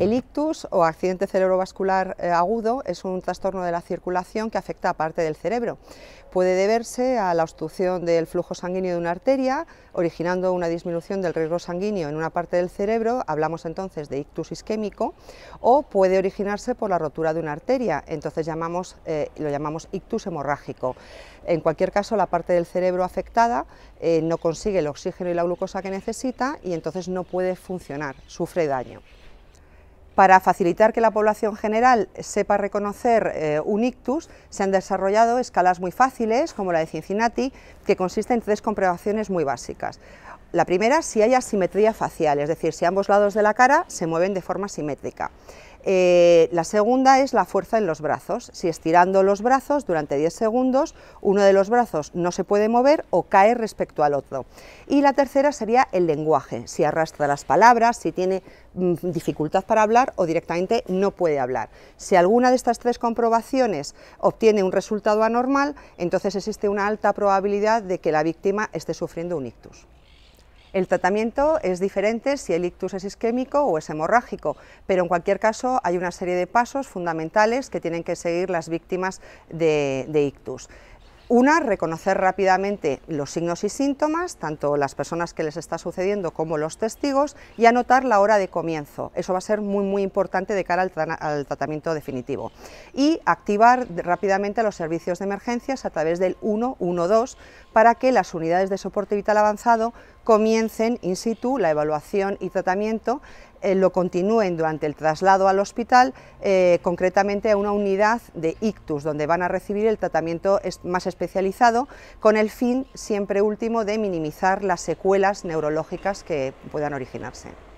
El ictus o accidente cerebrovascular eh, agudo es un trastorno de la circulación que afecta a parte del cerebro. Puede deberse a la obstrucción del flujo sanguíneo de una arteria, originando una disminución del riesgo sanguíneo en una parte del cerebro, hablamos entonces de ictus isquémico, o puede originarse por la rotura de una arteria, entonces eh, lo llamamos ictus hemorrágico. En cualquier caso, la parte del cerebro afectada eh, no consigue el oxígeno y la glucosa que necesita y entonces no puede funcionar, sufre daño. Para facilitar que la población general sepa reconocer eh, un ictus, se han desarrollado escalas muy fáciles, como la de Cincinnati, que consiste en tres comprobaciones muy básicas. La primera, si hay asimetría facial, es decir, si ambos lados de la cara se mueven de forma simétrica. Eh, la segunda es la fuerza en los brazos. Si estirando los brazos durante 10 segundos, uno de los brazos no se puede mover o cae respecto al otro. Y la tercera sería el lenguaje. Si arrastra las palabras, si tiene mm, dificultad para hablar o directamente no puede hablar. Si alguna de estas tres comprobaciones obtiene un resultado anormal, entonces existe una alta probabilidad de que la víctima esté sufriendo un ictus. El tratamiento es diferente si el ictus es isquémico o es hemorrágico, pero en cualquier caso hay una serie de pasos fundamentales que tienen que seguir las víctimas de, ictus. Una, reconocer rápidamente los signos y síntomas, tanto las personas que les está sucediendo como los testigos, y anotar la hora de comienzo. Eso va a ser muy, muy importante de cara al, al tratamiento definitivo. Y activar rápidamente los servicios de emergencias a través del 112 para que las unidades de soporte vital avanzado comiencen in situ la evaluación y tratamiento, eh, lo continúen durante el traslado al hospital, eh, concretamente a una unidad de ictus, donde van a recibir el tratamiento más especializado, con el fin siempre último de minimizar las secuelas neurológicas que puedan originarse.